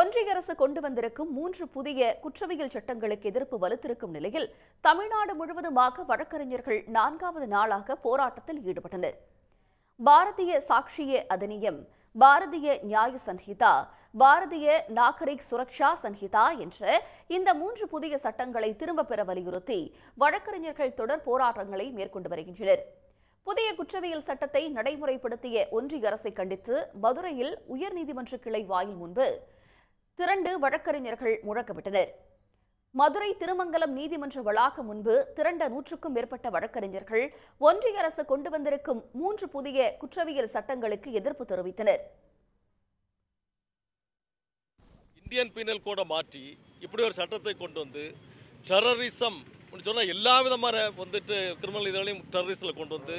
ஒன்றிய அரசு கொண்டு வந்திருக்கும் மூன்று புதிய குற்றவியல் சட்டங்களுக்கு எதிர்ப்பு வலுத்திருக்கும் நிலையில் தமிழ்நாடு முழுவதுமாக வழக்கறிஞர்கள் நான்காவது நாளாக போராட்டத்தில் ஈடுபட்டனர் பாரதிய சாட்சிய அதனியம் பாரதிய நியாய சன்ஹிதா பாரதிய நாகரிக் சுரக்ஷா சன்ஹிதா என்ற இந்த மூன்று புதிய சட்டங்களை திரும்பப் பெற வலியுறுத்தி வழக்கறிஞர்கள் தொடர் போராட்டங்களை மேற்கொண்டு வருகின்றனர் புதிய குற்றவியல் சட்டத்தை நடைமுறைப்படுத்திய ஒன்றிய அரசை கண்டித்து மதுரையில் உயர்நீதிமன்ற கிளை வாயில் முன்பு திரண்டு வழக்கறிஞர்கள் முழக்கமிட்டனர் மதுரை திருமங்கலம் நீதிமன்ற வளாகம் முன்பு திரண்ட நூற்றுக்கும் மேற்பட்ட வழக்கறிஞர்கள் ஒன்றிய அரசு கொண்டு வந்திருக்கும் மூன்று புதிய குற்றவியல் சட்டங்களுக்கு எதிர்ப்பு தெரிவித்தனர் இந்தியன் பீனல் கோடை மாற்றி இப்படி ஒரு சட்டத்தை கொண்டு வந்து டெரரிசம் சொன்னால் எல்லா விதமான வந்துட்டு கிரிமினல் இதழையும் டெரரிசில் கொண்டு வந்து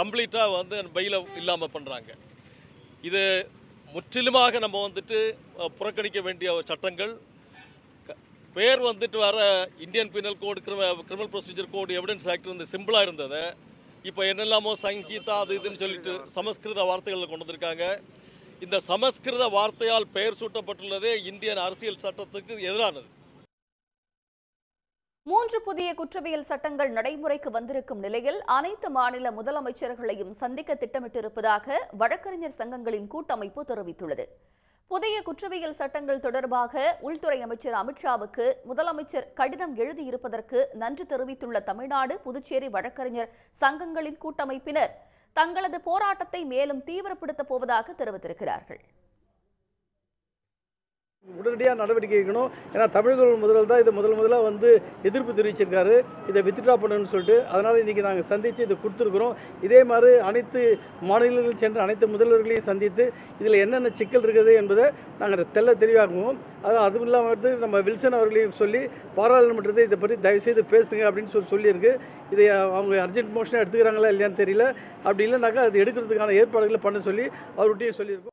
கம்ப்ளீட்டாக வந்து பையில் இல்லாமல் பண்ணுறாங்க இது முற்றிலுமாக நம்ம வந்துட்டு புறக்கணிக்க வேண்டிய சட்டங்கள் பேர் வந்துட்டு வர Indian penal code criminal procedure code evidence act வந்து சிம்பிளாக இருந்தது இப்போ என்னெல்லாமோ சங்கீதா அது இதுன்னு சொல்லிட்டு சமஸ்கிருத வார்த்தைகளில் கொண்டு வந்திருக்காங்க இந்த சமஸ்கிருத வார்த்தையால் பெயர் சூட்டப்பட்டுள்ளதே இந்தியன் அரசியல் சட்டத்துக்கு எதிரானது மூன்று புதிய குற்றவியல் சட்டங்கள் நடைமுறைக்கு வந்திருக்கும் நிலையில் அனைத்து மாநில முதலமைச்சர்களையும் சந்திக்க திட்டமிட்டிருப்பதாக வழக்கறிஞர் சங்கங்களின் கூட்டமைப்பு தெரிவித்துள்ளது புதிய குற்றவியல் சட்டங்கள் தொடர்பாக உள்துறை அமைச்சர் அமித்ஷாவுக்கு முதலமைச்சர் கடிதம் எழுதியிருப்பதற்கு நன்றி தெரிவித்துள்ள தமிழ்நாடு புதுச்சேரி வழக்கறிஞர் சங்கங்களின் கூட்டமைப்பினர் தங்களது போராட்டத்தை மேலும் தீவிரப்படுத்தப் போவதாக தெரிவித்திருக்கிறார்கள் உடனடியாக நடவடிக்கை எடுக்கணும் ஏன்னா தமிழர்கள் முதல்வர் தான் இதை முதல் முதலாக வந்து எதிர்ப்பு தெரிவிச்சிருக்காரு இதை வித்ட்ரா பண்ணணும்னு சொல்லிட்டு அதனால் இன்றைக்கி நாங்கள் சந்தித்து இதை கொடுத்துருக்குறோம் இதே மாதிரி அனைத்து மாநிலங்கள் சென்ற அனைத்து முதல்வர்களையும் சந்தித்து இதில் என்னென்ன சிக்கல் இருக்குது என்பதை நாங்கள் தெல்ல தெளிவாக்குவோம் அது அதுவும் இல்லாமல் வந்து நம்ம வில்சன் அவர்களையும் சொல்லி பாராளுமன்றத்தை இதை பற்றி தயவுசெய்து பேசுங்க அப்படின்னு சொல்லி சொல்லியிருக்கு இதை அவங்க அர்ஜென்ட் மோஷனாக எடுத்துக்கிறாங்களா இல்லையான்னு தெரியல அப்படி இல்லைனாக்கா அது எடுக்கிறதுக்கான ஏற்பாடுகளை பண்ண சொல்லி அவர்கிட்டையும் சொல்லியிருக்கோம்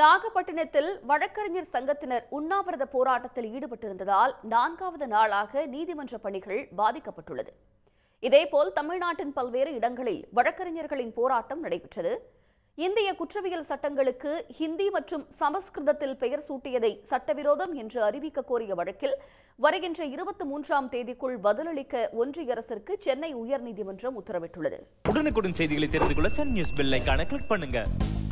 நாகப்பட்டினத்தில் வழக்கறிஞர் சங்கத்தினர் உண்ணாவிரத போராட்டத்தில் ஈடுபட்டிருந்ததால் நான்காவது நாளாக நீதிமன்ற பணிகள் பாதிக்கப்பட்டுள்ளது இதேபோல் தமிழ்நாட்டின் பல்வேறு இடங்களில் வழக்கறிஞர்களின் போராட்டம் நடைபெற்றது இந்திய குற்றவியல் சட்டங்களுக்கு ஹிந்தி மற்றும் சமஸ்கிருதத்தில் பெயர் சூட்டியதை சட்டவிரோதம் என்று அறிவிக்க கோரிய வழக்கில் வருகின்ற இருபத்தி மூன்றாம் தேதிக்குள் பதிலளிக்க ஒன்றிய அரசிற்கு சென்னை உயர்நீதிமன்றம் உத்தரவிட்டுள்ளது உடனுக்குடன் செய்திகளை தெரிந்து கொள்ள சன் நியூஸ் கிளிக் பண்ணுங்க